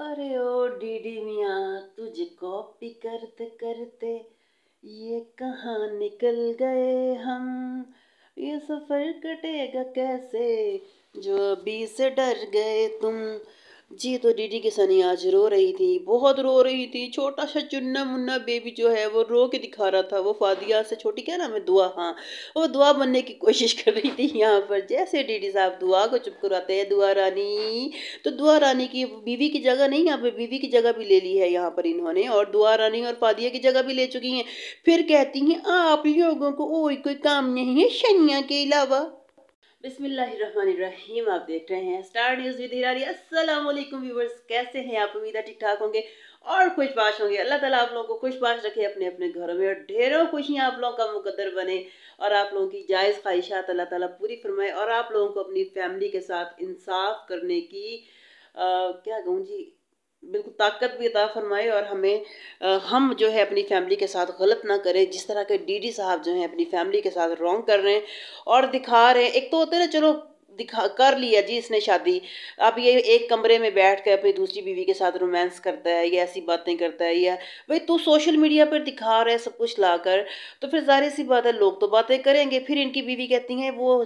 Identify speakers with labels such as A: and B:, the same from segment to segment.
A: अरे ओ डीडी मिया तुझे कॉपी करते करते ये कहाँ निकल गए हम ये सफ़र कटेगा कैसे जो अभी से डर गए तुम जी तो डीडी की सनी आज रो रही थी बहुत रो रही थी छोटा सा चुन्ना मुन्ना बेबी जो है वो रो के दिखा रहा था वो फादिया से छोटी क्या नाम है दुआ हाँ वो दुआ बनने की कोशिश कर रही थी यहाँ पर जैसे डीडी साहब दुआ को चुप कराते हैं दुआ रानी तो दुआ रानी की बीवी की जगह नहीं यहाँ पर बीवी की जगह भी ले ली है यहाँ पर इन्होंने और दुआ रानी और फादिया की जगह भी ले चुकी हैं फिर कहती हैं आप लोगों को और कोई काम नहीं है शनिया के अलावा बिस्मिल्लाहिर्रहमानिर्रहीम आप देख रहे हैं स्टार न्यूज़ विद हिरारी अस्सलाम वालेकुम व्यूवर्स कैसे हैं आप उम्मीद है ठीक ठाक होंगे और खुशबाश होंगे अल्लाह ताला आप लोगों को खुशबाश रखे अपने अपने घरों में और ढेरों खुशियाँ आप लोगों का मुकद्दर बने और आप लोगों की जायज़ ख्वाहिशात अल्लाह ताला पूरी फरमाए और आप लोगों को अपनी फैमिली के साथ इंसाफ करने की आ, क्या कहूँ जी बिल्कुल ताकत भी अदा फरमाए और हमें आ, हम जो है अपनी फैमिली के साथ गलत ना करें जिस तरह के डीडी साहब जो हैं अपनी फैमिली के साथ रॉन्ग कर रहे हैं और दिखा रहे हैं एक तो होता है ना चलो दिखा कर लिया जी इसने शादी अब ये एक कमरे में बैठ कर अपनी दूसरी बीवी के साथ रोमांस करता है या ऐसी बातें करता है या भाई तू सोशल मीडिया पर दिखा रहा है सब कुछ ला कर तो फिर जाहिर सी बात है लोग तो बातें करेंगे फिर इनकी बीवी कहती हैं वो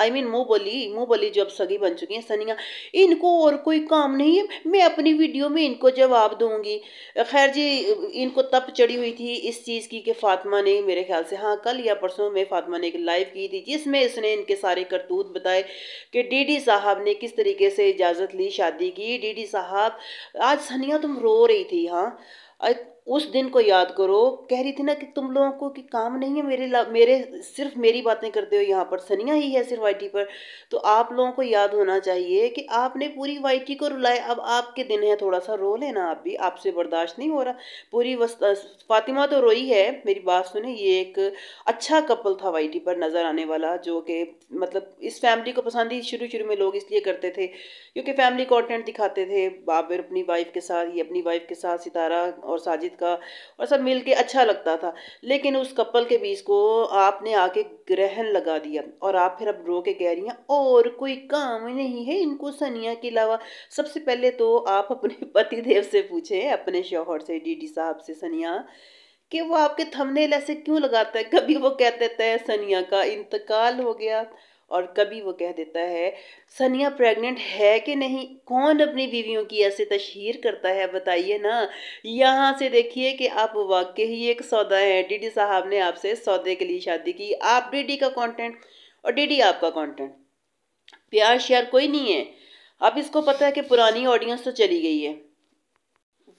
A: आई मीन मोह मुँह बोली मुँह बोली जब सगी बन चुकी हैं सनिया इनको और कोई काम नहीं है मैं अपनी वीडियो में इनको जवाब दूंगी खैर जी इनको तप चढ़ी हुई थी इस चीज़ की कि फातिमा ने मेरे ख्याल से हाँ कल या परसों में फातिमा ने एक लाइव की थी जिसमें इसने इनके सारे करतूत बताए कि डीडी साहब ने किस तरीके से इजाज़त ली शादी की डी साहब आज सनिया तुम रो रही थी हाँ उस दिन को याद करो कह रही थी ना कि तुम लोगों को कि काम नहीं है मेरे मेरे सिर्फ मेरी बातें करते हो यहाँ पर सनिया ही है सिर्फ वाई पर तो आप लोगों को याद होना चाहिए कि आपने पूरी वाई को रुलाए अब आपके दिन है थोड़ा सा रो लेना आप भी आपसे बर्दाश्त नहीं हो रहा पूरी फातिमा तो रोई है मेरी बात सुने ये एक अच्छा कपल था वाई पर नज़र आने वाला जो कि मतलब इस फैमिली को पसंद ही शुरू शुरू में लोग इसलिए करते थे क्योंकि फैमिली कॉन्टेंट दिखाते थे बाबर अपनी वाइफ के साथ ये अपनी वाइफ के साथ सितारा और साजिद मस्जिद का और सब मिल के अच्छा लगता था लेकिन उस कपल के बीच को आपने आके ग्रहण लगा दिया और आप फिर अब रो के कह रही हैं और कोई काम नहीं है इनको सनिया के अलावा सबसे पहले तो आप अपने पति देव से पूछें अपने शोहर से डी साहब से सनिया कि वो आपके थंबनेल ऐसे क्यों लगाता है कभी वो कहते थे सनिया का इंतकाल हो गया और कभी वो कह देता है सनिया प्रेग्नेंट है कि नहीं कौन अपनी बीवियों की ऐसे तशहर करता है बताइए ना यहाँ से देखिए कि आप वाकई ही एक सौदा है डीडी साहब ने आपसे सौदे के लिए शादी की आप डीडी का कंटेंट और डीडी आपका कंटेंट प्यार श्यार कोई नहीं है अब इसको पता है कि पुरानी ऑडियंस तो चली गई है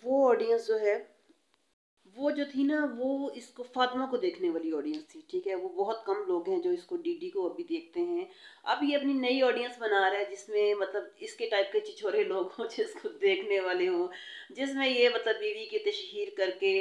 A: वो ऑडियंस जो है वो जो थी ना वो इसको फातिमा को देखने वाली ऑडियंस थी ठीक है वो बहुत कम लोग हैं जो इसको डीडी को अभी देखते हैं अब ये अपनी नई ऑडियंस बना रहा है जिसमें मतलब इसके टाइप के छिछोरे लोग हों जिसको देखने वाले हों जिसमें ये मतलब बीवी की तशहर करके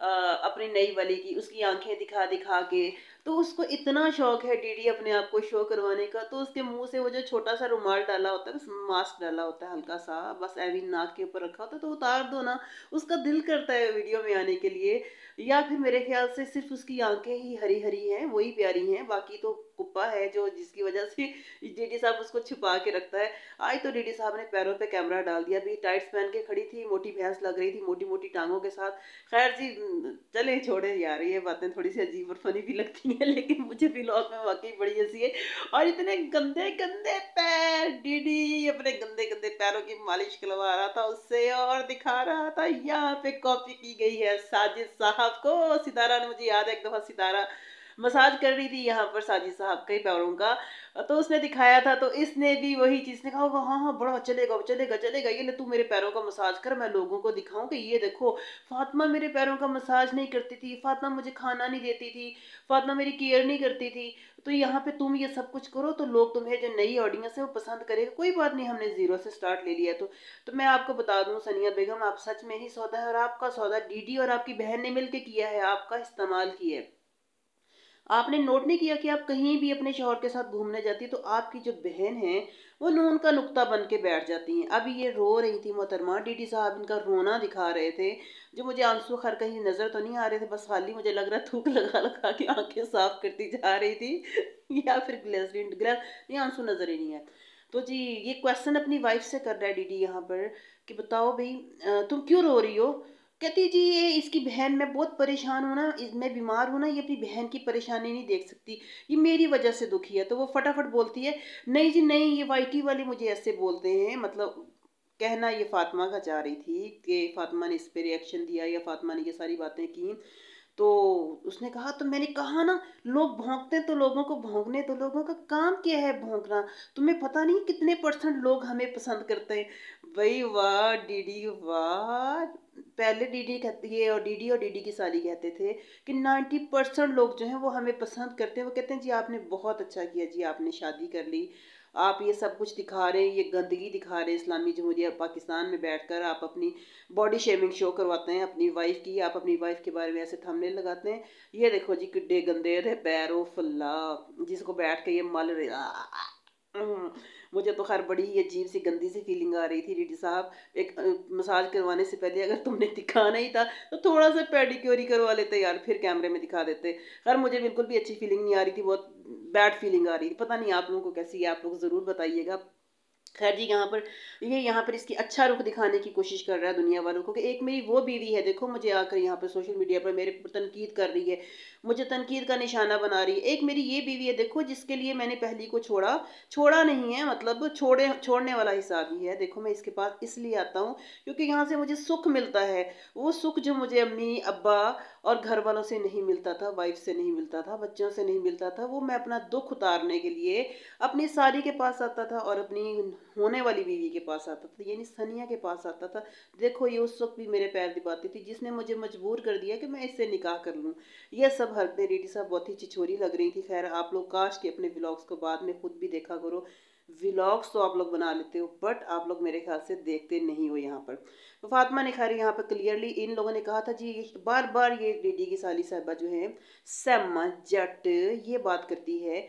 A: आ, अपनी नई वाली की उसकी आंखें दिखा दिखा के तो उसको इतना शौक है डीडी अपने आप को शो करवाने का तो उसके मुंह से वो जो छोटा सा रुमाल डाला होता है तो मास्क डाला होता है हल्का सा बस एवी नाक के ऊपर रखा होता है तो उतार दो ना उसका दिल करता है वीडियो में आने के लिए या फिर मेरे ख्याल से सिर्फ उसकी आंखें ही हरी हरी हैं वही प्यारी हैं बाकी तो कुप्पा है जो जिसकी वजह से डीडी साहब उसको छिपा के रखता है आज तो डीडी साहब ने पैरों पे कैमरा डाल दिया अभी टाइट्स पहन के खड़ी थी मोटी भैंस लग रही थी मोटी मोटी टांगों के साथ खैर जी चले छोड़े यार ये बातें थोड़ी सी अजीब और फनी भी लगती हैं नहीं है लेकिन मुझे व्लॉग में वाकई बड़ी हंसी है और इतने गंदे गंदे पैर डीडी अपने गंदे गंदे पैरों की मालिश करवा रहा था उससे और दिखा रहा था यहाँ पे कॉपी की गई है साजिद साहब को सितारा ने मुझे याद है एक दफ़ा सितारा मसाज कर रही थी यहाँ पर साजिद साहब के पैरों का तो उसने दिखाया था तो इसने भी वही चीज़ ने कहा होगा हाँ हाँ बड़ा चलेगा चलेगा चलेगा ये ले तू मेरे पैरों का मसाज कर मैं लोगों को दिखाऊं कि ये देखो फातिमा मेरे पैरों का मसाज नहीं करती थी फातिमा मुझे खाना नहीं देती थी फातिमा मेरी केयर नहीं करती थी तो यहाँ पे तुम ये सब कुछ करो तो लोग तुम्हें जो नई ऑडियंस है वो पसंद करेगा कोई बात नहीं हमने ज़ीरो से स्टार्ट ले लिया तो तो मैं आपको बता दूँ सनिया बेगम आप सच में ही सौदा है और आपका सौदा डीडी और आपकी बहन ने मिलके किया है आपका इस्तेमाल किया है आपने नोट नहीं किया कि आप कहीं भी अपने शोहर के साथ घूमने जाती तो आपकी जो बहन है वो नून का नुक्ता बन के बैठ जाती हैं अभी ये रो रही थी मोहतरमा डीडी साहब इनका रोना दिखा रहे थे जो मुझे आंसू खर कहीं नज़र तो नहीं आ रहे थे बस खाली मुझे लग रहा थूक लगा लगा के आंखें साफ करती जा रही थी या फिर ग्लेसरीन ग्लैस नहीं आंसू नज़र ही नहीं आए तो जी ये क्वेश्चन अपनी वाइफ से कर रहा है डीडी यहाँ पर कि बताओ भाई तुम क्यों रो रही हो कहती जी ये इसकी बहन मैं बहुत परेशान हूँ ना मैं बीमार हूँ ना ये अपनी बहन की परेशानी नहीं देख सकती ये मेरी वजह से दुखी है तो वो फटाफट बोलती है नहीं जी नहीं ये वाइटी वाले मुझे ऐसे बोलते हैं मतलब कहना ये फातिमा का चाह रही थी कि फातिमा ने इस पर रिएक्शन दिया या फातिमा ने ये सारी बातें की तो उसने कहा तो मैंने कहा ना लोग भोंकते तो लोगों को भोंकने तो लोगों का काम क्या है भोंकना तुम्हें पता नहीं कितने परसेंट लोग हमें पसंद करते हैं भाई वाह डीडी वाह पहले डीडी कहती है और डीडी और डीडी की साली कहते थे कि नाइन्टी परसेंट लोग जो हैं वो हमें पसंद करते हैं वो कहते हैं जी आपने बहुत अच्छा किया जी आपने शादी कर ली आप ये सब कुछ दिखा रहे हैं ये गंदगी दिखा रहे हैं इस्लामी जमहूरिया पाकिस्तान में बैठ कर आप अपनी बॉडी शेविंग शो करवाते हैं अपनी वाइफ की आप अपनी वाइफ के बारे में ऐसे थमले लगाते हैं ये देखो जी किड्डे गंदे रहे पैरो फल्ला जिसको बैठ के ये मल रहे हम्म, मुझे तो खैर बड़ी ही अजीब सी गंदी सी फीलिंग आ रही थी डी साहब एक मसाज करवाने से पहले अगर तुमने दिखाना ही था तो थोड़ा सा पेडिक्योरी करवा लेते यार फिर कैमरे में दिखा देते खैर मुझे बिल्कुल भी अच्छी फीलिंग नहीं आ रही थी बहुत बैड फीलिंग आ रही थी पता नहीं आप लोगों को कैसी है आप लोग ज़रूर बताइएगा खैर जी यहाँ पर ये यहाँ पर इसकी अच्छा रुख दिखाने की कोशिश कर रहा है दुनिया वालों को कि एक मेरी वो बीवी है देखो मुझे आकर यहाँ पर सोशल मीडिया पर मेरे तनकीद कर रही है मुझे तनकीद का निशाना बना रही है एक मेरी ये बीवी है देखो जिसके लिए मैंने पहली को छोड़ा छोड़ा नहीं है मतलब छोड़े छोड़ने वाला हिसाब ही है देखो मैं इसके पास इसलिए आता हूँ क्योंकि यहाँ से मुझे सुख मिलता है वो सुख जो मुझे अम्मी अब्बा और घर वालों से नहीं मिलता था वाइफ से नहीं मिलता था बच्चों से नहीं मिलता था वो मैं अपना दुख उतारने के लिए अपनी सारी के पास आता था और अपनी होने वाली बीवी के पास आता था यानी सनिया के पास आता था देखो ये उस वक्त भी मेरे पैर दिबाती थी जिसने मुझे मजबूर कर दिया कि मैं इससे निकाह कर लूँ यह सब हरते रेडी साहब बहुत ही चिचोरी लग रही थी खैर आप लोग काश के अपने ब्लॉग्स को बाद में खुद भी देखा करो व्लॉग्स तो आप लोग बना लेते हो बट आप लोग मेरे ख्याल से देखते नहीं हो यहाँ पर फातिमा ने खैर यहाँ पर क्लियरली इन लोगों ने कहा था जी ये बार बार ये रेडी की साली साहबा जो है सेम जट ये बात करती है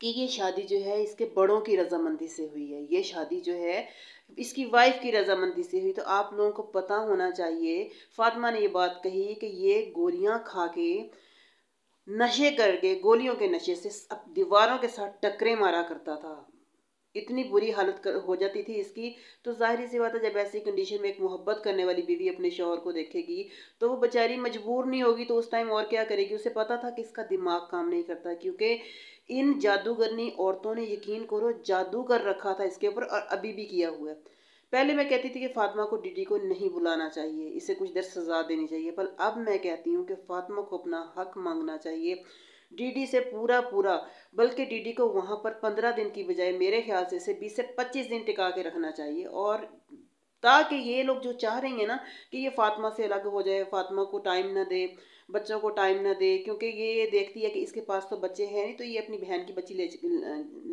A: कि ये शादी जो है इसके बड़ों की रजामंदी से हुई है ये शादी जो है इसकी वाइफ की रजामंदी से हुई तो आप लोगों को पता होना चाहिए फातिमा ने ये बात कही कि ये गोलियां खा के नशे करके गोलियों के नशे से दीवारों के साथ टकरे मारा करता था इतनी बुरी हालत कर, हो जाती थी इसकी तो जाहिर सी बात है जब ऐसी कंडीशन में एक मोहब्बत करने वाली बीवी अपने शोहर को देखेगी तो वो बेचारी मजबूर नहीं होगी तो उस टाइम और क्या करेगी उसे पता था कि इसका दिमाग काम नहीं करता क्योंकि इन जादूगरनी औरतों ने यकीन करो जादू कर रखा था इसके ऊपर और अभी भी किया हुआ है पहले मैं कहती थी कि फातिमा को डीडी को नहीं बुलाना चाहिए इसे कुछ देर सजा देनी चाहिए पर अब मैं कहती हूँ कि फातिमा को अपना हक मांगना चाहिए डीडी से पूरा पूरा बल्कि डीडी को वहाँ पर पंद्रह दिन की बजाय मेरे ख्याल से इसे बीस से पच्चीस दिन टिका के रखना चाहिए और ताकि ये लोग जो चाह रहे हैं ना कि ये फातिमा से अलग हो जाए फातिमा को टाइम ना दे बच्चों को टाइम ना दे क्योंकि ये देखती है कि इसके पास तो बच्चे हैं नहीं तो ये अपनी बहन की बच्ची ले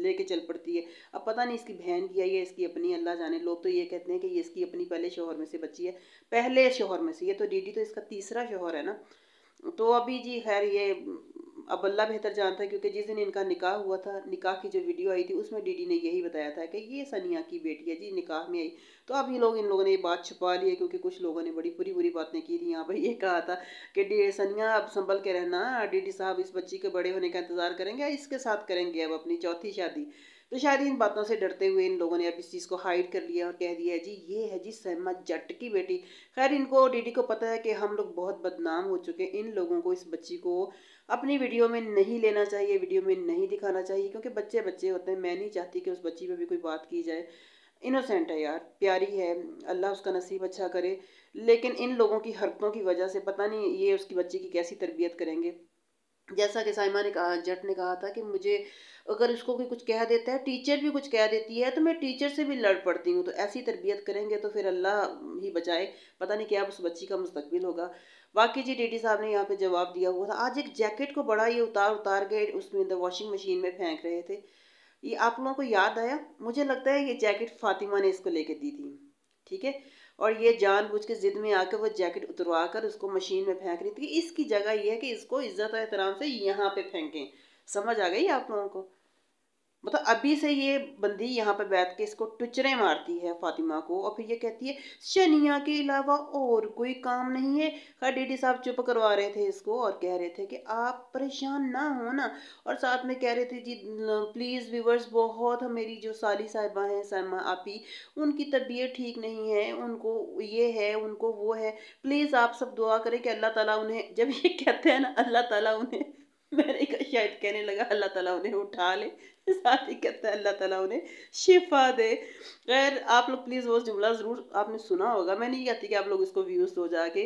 A: लेके चल पड़ती है अब पता नहीं इसकी बहन की है ये इसकी अपनी अल्लाह जाने लोग तो ये कहते हैं कि ये इसकी अपनी पहले शोहर में से बच्ची है पहले शोहर में से ये तो डीडी तो इसका तीसरा शोहर है ना तो अभी जी खैर ये अब अल्लाह बेहतर जानता है क्योंकि जिस दिन इनका निकाह हुआ था निकाह की जो वीडियो आई थी उसमें डीडी ने यही बताया था कि ये सनिया की बेटी है जी निकाह में आई तो अब ये लोग इन लोगों ने ये बात छुपा ली है क्योंकि कुछ लोगों ने बड़ी बुरी बुरी बातें की थी यहाँ पर ये कहा था कि सनिया अब संभल के रहना डी साहब इस बच्ची के बड़े होने का इंतज़ार करेंगे इसके साथ करेंगे अब अपनी चौथी शादी तो शायद इन बातों से डरते हुए इन लोगों ने अब इस चीज़ को हाइड कर लिया और कह दिया जी ये है जी सहमा जट की बेटी खैर इनको डीडी को पता है कि हम लोग बहुत बदनाम हो चुके हैं इन लोगों को इस बच्ची को अपनी वीडियो में नहीं लेना चाहिए वीडियो में नहीं दिखाना चाहिए क्योंकि बच्चे बच्चे होते हैं मैं नहीं चाहती कि उस बच्ची पर भी कोई बात की जाए इनोसेंट है यार प्यारी है अल्लाह उसका नसीब अच्छा करे लेकिन इन लोगों की हरकतों की वजह से पता नहीं ये उसकी बच्ची की कैसी तरबियत करेंगे जैसा कि साइमा ने कहा जट ने कहा था कि मुझे अगर उसको कोई कुछ कह देता है टीचर भी कुछ कह देती है तो मैं टीचर से भी लड़ पड़ती हूँ तो ऐसी तरबियत करेंगे तो फिर अल्लाह ही बचाए पता नहीं क्या उस बच्ची का मुस्तबिल होगा वाकई जी डी साहब ने यहाँ पे जवाब दिया हुआ था आज एक जैकेट को बड़ा ये उतार उतार के उसमें अंदर वॉशिंग मशीन में फेंक रहे थे ये आप लोगों को याद आया मुझे लगता है ये जैकेट फातिमा ने इसको लेके दी थी ठीक है और ये बुझ के ज़िद में आकर वो जैकेट उतरवा कर उसको मशीन में फेंक रही थी इसकी जगह ये है कि इसको इज़्ज़त एहतराम से यहाँ पे फेंकें समझ आ गई आप लोगों को मतलब अभी से ये बंदी यहाँ पर बैठ के इसको टुचरे मारती है फातिमा को और फिर ये कहती है शनिया के अलावा और कोई काम नहीं है खैर हाँ, डीडी साहब चुप करवा रहे थे इसको और कह रहे थे कि आप परेशान ना हो ना और साथ में कह रहे थे जी प्लीज़ व्यूवर्स बहुत मेरी जो साली साहिबा हैं सलमा आपी उनकी तबीयत ठीक नहीं है उनको ये है उनको वो है प्लीज़ आप सब दुआ करें कि अल्लाह तला उन्हें जब ये कहते हैं ना अल्लाह ताली उन्हें मैंने शायद कहने लगा अल्लाह ताला उन्हें उठा ले साथ ही कहता है अल्लाह ताला उन्हें शिफा दे खैर आप लोग प्लीज़ वो जुमला ज़रूर आपने सुना होगा मैं नहीं कहती कि आप लोग इसको व्यूज़ हो जाके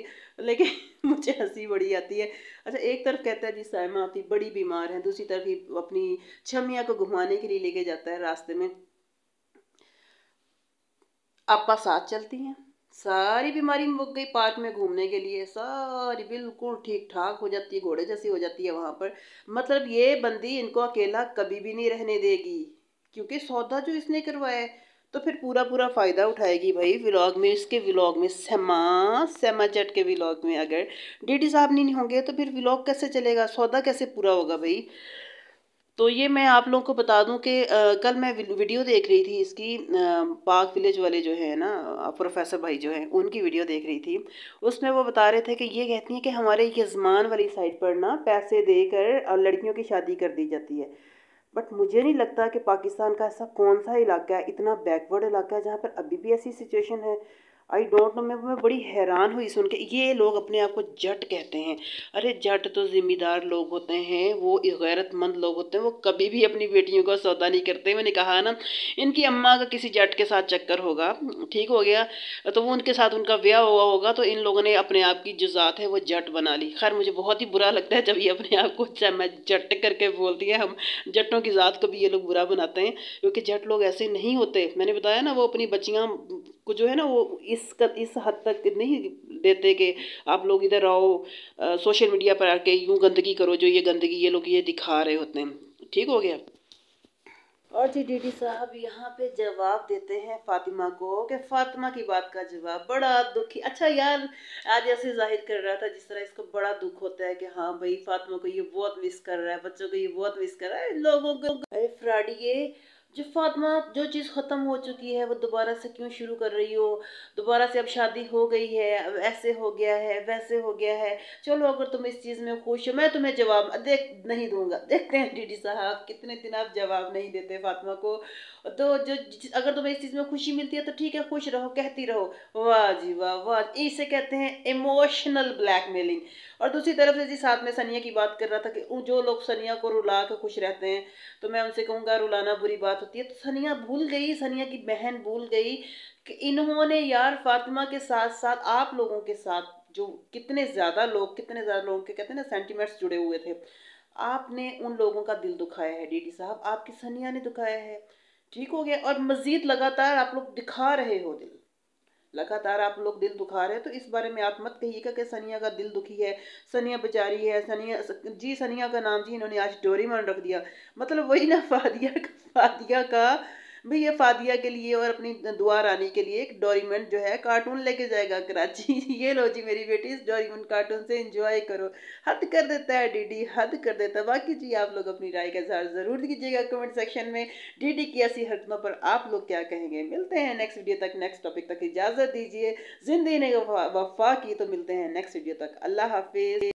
A: लेकिन मुझे हंसी बड़ी आती है अच्छा एक तरफ कहता है जी सायमा आपकी बड़ी बीमार है दूसरी तरफ ही अपनी छमिया को घुमाने के लिए लेके जाता है रास्ते में आपा साथ चलती हैं सारी बीमारी मुक गई पार्क में घूमने के लिए सारी बिल्कुल ठीक ठाक हो जाती है घोड़े जैसी हो जाती है वहाँ पर मतलब ये बंदी इनको अकेला कभी भी नहीं रहने देगी क्योंकि सौदा जो इसने करवाया है तो फिर पूरा पूरा फ़ायदा उठाएगी भाई व्लॉग में इसके व्लॉग में सेमा सेमा चट के व्लॉग में अगर डेडी साहब नहीं होंगे तो फिर व्लॉग कैसे चलेगा सौदा कैसे पूरा होगा भाई तो ये मैं आप लोगों को बता दूं कि कल मैं वीडियो देख रही थी इसकी पाक विलेज वाले जो है ना प्रोफेसर भाई जो है उनकी वीडियो देख रही थी उसमें वो बता रहे थे कि ये कहती हैं कि हमारे यजमान वाली साइड पर ना पैसे देकर लड़कियों की शादी कर दी जाती है बट मुझे नहीं लगता कि पाकिस्तान का ऐसा कौन सा इलाका है इतना बैकवर्ड इलाका है जहाँ पर अभी भी ऐसी सिचुएशन है आई डोंट नो मैं मैं बड़ी हैरान हुई सुन के ये लोग अपने आप को जट कहते हैं अरे जट तो ज़िम्मेदार लोग होते हैं वो गैरतमंद लोग होते हैं वो कभी भी अपनी बेटियों का सौदा नहीं करते मैंने कहा ना इनकी अम्मा का किसी जट के साथ चक्कर होगा ठीक हो गया तो वो उनके साथ उनका ब्याह हुआ होगा तो इन लोगों ने अपने आप की जो ज़ात है वो जट बना ली खैर मुझे बहुत ही बुरा लगता है जब ये अपने आप को मैं जट करके बोलती है हम जटों की ज़ात को भी ये लोग बुरा बनाते हैं क्योंकि जट लोग ऐसे नहीं होते मैंने बताया ना वो अपनी बच्चियाँ को जो है ना वो इस कर, इस हद तक नहीं देते कि आप लोग इधर आओ सोशल मीडिया पर आके यूँ गंदगी करो जो ये गंदगी ये लोग ये दिखा रहे होते हैं ठीक हो गया और जी डी साहब यहाँ पे जवाब देते हैं फातिमा को कि फातिमा की बात का जवाब बड़ा दुखी अच्छा यार आज ऐसे जाहिर कर रहा था जिस तरह इसको बड़ा दुख होता है कि हाँ भाई फातिमा को ये बहुत मिस कर रहा है बच्चों को ये बहुत मिस कर रहा है लोगों को अरे फ्राडिये जो फातमा जो चीज़ ख़त्म हो चुकी है वो दोबारा से क्यों शुरू कर रही हो दोबारा से अब शादी हो गई है ऐसे हो गया है वैसे हो गया है चलो अगर तुम इस चीज़ में खुश हो मैं तुम्हें जवाब देख नहीं दूंगा देखते हैं डीडी साहब कितने दिन आप जवाब नहीं देते फातमा को तो जो अगर तुम्हें इस चीज़ में खुशी मिलती है तो ठीक है खुश रहो कहती रहो वाह जी वाह वाह इसे कहते हैं इमोशनल ब्लैक और दूसरी तरफ से जी साथ में सनिया की बात कर रहा था कि जो लोग सनिया को रुला के खुश रहते हैं तो मैं उनसे कहूँगा रुलाना बुरी बात होती है तो सनिया भूल गई सनिया की बहन भूल गई कि इन्होंने यार फातिमा के साथ साथ आप लोगों के साथ जो कितने ज़्यादा लोग कितने ज़्यादा लोगों के कहते हैं ना सेंटिमेंट्स जुड़े हुए थे आपने उन लोगों का दिल दुखाया है डीडी साहब आपकी सनिया ने दुखाया है ठीक हो गया और मज़ीद लगातार आप लोग दिखा रहे हो दिल लगातार आप लोग दिल दुखा रहे हैं तो इस बारे में आप मत कहिएगा कि सनिया का दिल दुखी है सनिया बेचारी है सनिया जी सनिया का नाम जी इन्होंने आज डोरीमान रख दिया मतलब वही ना फादिया का फादिया का भैया फादिया के लिए और अपनी दुआ रानी के लिए एक डोरीमेंट जो है कार्टून लेके जाएगा कराची ये लो जी मेरी बेटी इस डोरीमेंट कार्टून से इंजॉय करो हद कर देता है डीडी हद कर देता है बाकी जी आप लोग अपनी राय का इजहार ज़रूर कीजिएगा कमेंट सेक्शन में डीडी की ऐसी हरकतों पर आप लोग क्या कहेंगे मिलते हैं नेक्स्ट वीडियो तक नेक्स्ट टॉपिक तक इजाज़त दीजिए जिंदगी ने वफा की तो मिलते हैं नेक्स्ट वीडियो तक अल्लाह हाफिज़